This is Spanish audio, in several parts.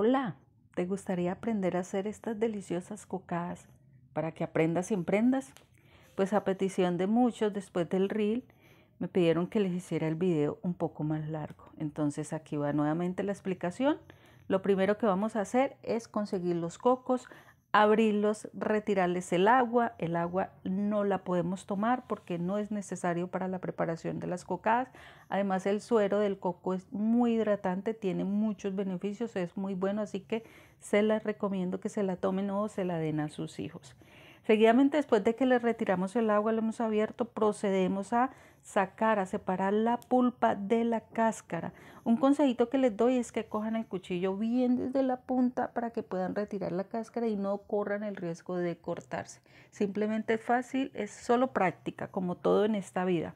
Hola, ¿te gustaría aprender a hacer estas deliciosas cocadas para que aprendas y emprendas? Pues a petición de muchos después del reel me pidieron que les hiciera el video un poco más largo. Entonces aquí va nuevamente la explicación. Lo primero que vamos a hacer es conseguir los cocos, abrirlos, retirarles el agua. El agua no la podemos tomar porque no es necesario para la preparación de las cocadas. Además, el suero del coco es muy hidratante, tiene muchos beneficios, es muy bueno, así que se la recomiendo que se la tomen o se la den a sus hijos. Seguidamente, después de que le retiramos el agua, lo hemos abierto, procedemos a sacar, a separar la pulpa de la cáscara. Un consejito que les doy es que cojan el cuchillo bien desde la punta para que puedan retirar la cáscara y no corran el riesgo de cortarse. Simplemente fácil, es solo práctica, como todo en esta vida.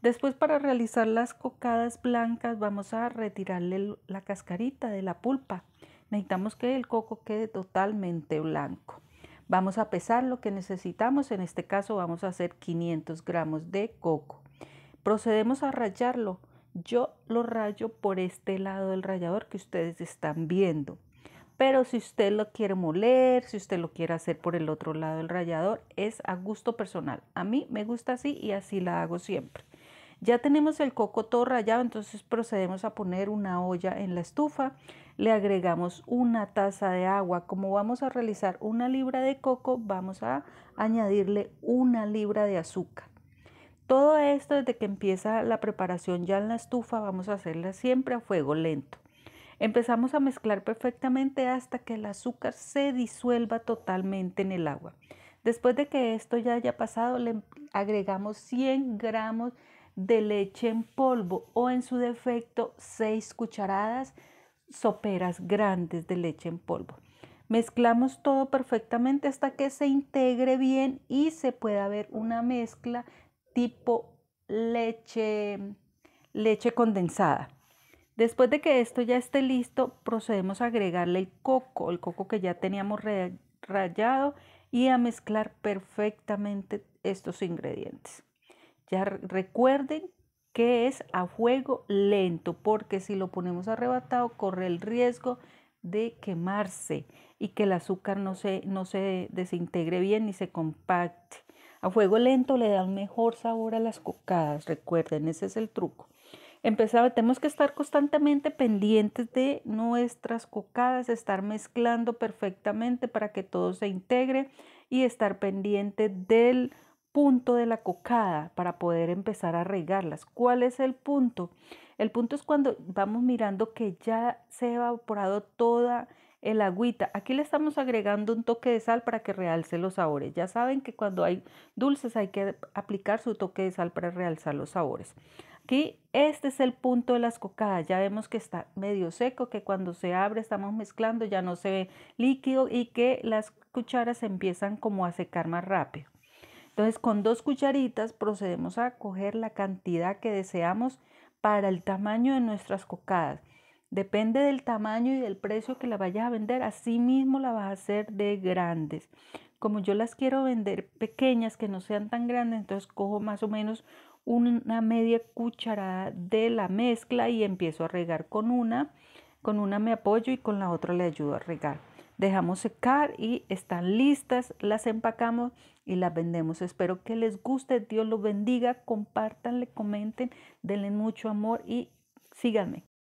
Después para realizar las cocadas blancas vamos a retirarle la cascarita de la pulpa. Necesitamos que el coco quede totalmente blanco. Vamos a pesar lo que necesitamos, en este caso vamos a hacer 500 gramos de coco. Procedemos a rayarlo. Yo lo rayo por este lado del rallador que ustedes están viendo. Pero si usted lo quiere moler, si usted lo quiere hacer por el otro lado del rallador, es a gusto personal. A mí me gusta así y así la hago siempre. Ya tenemos el coco todo rallado, entonces procedemos a poner una olla en la estufa, le agregamos una taza de agua. Como vamos a realizar una libra de coco, vamos a añadirle una libra de azúcar. Todo esto desde que empieza la preparación ya en la estufa vamos a hacerla siempre a fuego lento. Empezamos a mezclar perfectamente hasta que el azúcar se disuelva totalmente en el agua. Después de que esto ya haya pasado, le agregamos 100 gramos de leche en polvo o en su defecto 6 cucharadas soperas grandes de leche en polvo. Mezclamos todo perfectamente hasta que se integre bien y se pueda ver una mezcla tipo leche, leche condensada. Después de que esto ya esté listo, procedemos a agregarle el coco, el coco que ya teníamos rallado y a mezclar perfectamente estos ingredientes. Ya recuerden que es a fuego lento, porque si lo ponemos arrebatado corre el riesgo de quemarse y que el azúcar no se, no se desintegre bien ni se compacte. A fuego lento le da un mejor sabor a las cocadas, recuerden, ese es el truco. Empezaba, tenemos que estar constantemente pendientes de nuestras cocadas, estar mezclando perfectamente para que todo se integre y estar pendiente del punto de la cocada para poder empezar a regarlas. ¿Cuál es el punto? El punto es cuando vamos mirando que ya se ha evaporado toda el agüita. Aquí le estamos agregando un toque de sal para que realce los sabores. Ya saben que cuando hay dulces hay que aplicar su toque de sal para realzar los sabores. Aquí este es el punto de las cocadas. Ya vemos que está medio seco, que cuando se abre estamos mezclando ya no se ve líquido y que las cucharas empiezan como a secar más rápido. Entonces con dos cucharitas procedemos a coger la cantidad que deseamos para el tamaño de nuestras cocadas. Depende del tamaño y del precio que la vayas a vender, así mismo la vas a hacer de grandes. Como yo las quiero vender pequeñas, que no sean tan grandes, entonces cojo más o menos una media cucharada de la mezcla y empiezo a regar con una, con una me apoyo y con la otra le ayudo a regar dejamos secar y están listas, las empacamos y las vendemos. Espero que les guste, Dios los bendiga, le comenten, denle mucho amor y síganme.